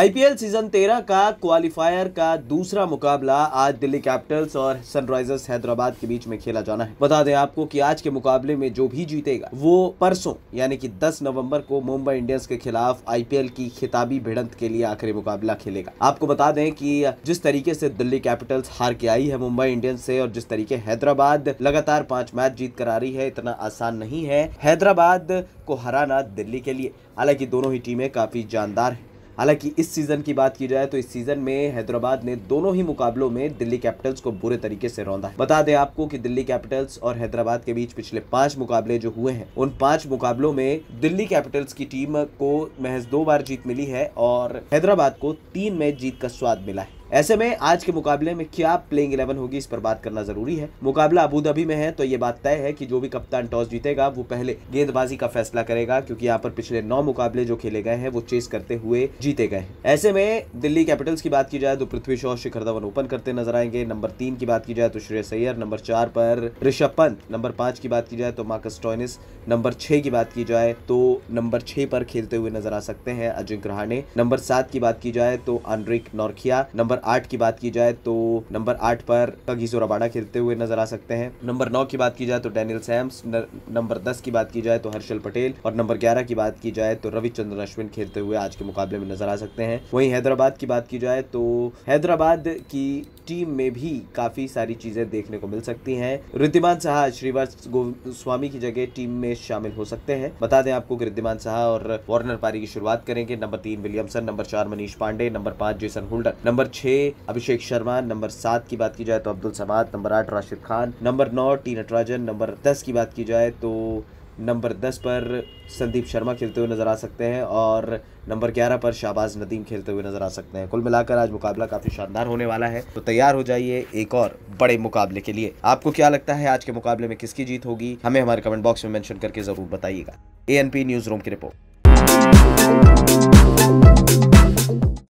IPL season 13 का qualifier का दूसरा मुकाबला आज दिल्ली कैपिटल्स और सनराइजर्स हैदराबाद के बीच में खेला जाना है बता दें आपको कि आज के मुकाबले में जो भी जीतेगा वो परसों यानी कि 10 नवंबर को मुंबई इंडियंस के खिलाफ आईपीएल की खिताबी भिड़ंत के लिए आखिरी मुकाबला खेलेगा आपको बता दें कि जिस तरीके से दिल्ली कैपिटल्स हार के आई है मुंबई इंडियंस से और जिस तरीके हैदराबाद लगातार पांच मैच जीत कर आ रही है इतना आसान नहीं है हैदराबाद को हराना दिल्ली के लिए हालांकि दोनों ही टीमें काफी जानदार है हालांकि इस सीज़न की बात की जाए तो इस सीज़न में हैदराबाद ने दोनों ही मुकाबलों में दिल्ली कैपिटल्स को बुरे तरीके से रौंदा है बता दें आपको कि दिल्ली कैपिटल्स और हैदराबाद के बीच पिछले पांच मुकाबले जो हुए हैं उन पांच मुकाबलों में दिल्ली कैपिटल्स की टीम को महज दो बार जीत मिली है और हैदराबाद को तीन मैच जीत का स्वाद मिला है ऐसे में आज के मुकाबले में क्या प्लेइंग इलेवन होगी इस पर बात करना जरूरी है मुकाबला अबूधाबी में है तो ये बात तय है कि जो भी कप्तान टॉस जीतेगा वो पहले गेंदबाजी का फैसला करेगा क्योंकि यहाँ पर पिछले नौ मुकाबले जो खेले गए हैं वो चेस करते हुए जीते गए ऐसे में दिल्ली कैपिटल्स की बात की जाए तो पृथ्वी शॉ शिखर धवन ओपन करते नजर आएंगे नंबर तीन की बात की जाए तो श्रेय सैयर नंबर चार पर ऋषभ पंत नंबर पांच की बात की जाए तो मार्कस टॉयनिस नंबर छह की बात की जाए तो नंबर छह पर खेलते हुए नजर आ सकते हैं अजिंक रहाणे नंबर सात की बात की जाए तो अनरिक नौरखिया नंबर आठ की बात की जाए तो नंबर आठ पर कगीजो रबाडा खेलते हुए नजर आ सकते हैं नंबर नौ की बात की जाए तो डेनियल सैम्स नंबर दस की बात की जाए तो हर्षल पटेल और नंबर ग्यारह की बात की जाए तो रविचंद्रन अश्विन खेलते हुए आज के मुकाबले में नजर आ सकते हैं वहीं हैदराबाद की बात की जाए तो हैदराबाद की टीम में भी काफ़ी सारी चीज़ें देखने को मिल सकती हैं रिद्धिमान साहा श्रीवास गोस्वामी की जगह टीम में शामिल हो सकते हैं बता दें आपको रिद्धिमान साहा और वार्नर पारी की शुरुआत करेंगे नंबर तीन विलियमसन नंबर चार मनीष पांडे नंबर पांच जेसन होल्डर नंबर छह छः अभिषेक शर्मा नंबर सात की बात की जाए तो अब्दुल समाद नंबर आठ राशिद खान नंबर नौ टी नटराजन नंबर दस की बात की जाए तो नंबर दस पर संदीप शर्मा खेलते हुए नज़र आ सकते हैं और नंबर ग्यारह पर शाहबाज नदीम खेलते हुए नज़र आ सकते हैं कुल मिलाकर आज मुकाबला काफ़ी शानदार होने वाला है तो तैयार हो जाइए एक और बड़े मुकाबले के लिए आपको क्या लगता है आज के मुकाबले में किसकी जीत होगी हमें हमारे कमेंट बॉक्स में मैंशन करके ज़रूर बताइएगा ए न्यूज़ रूम की रिपोर्ट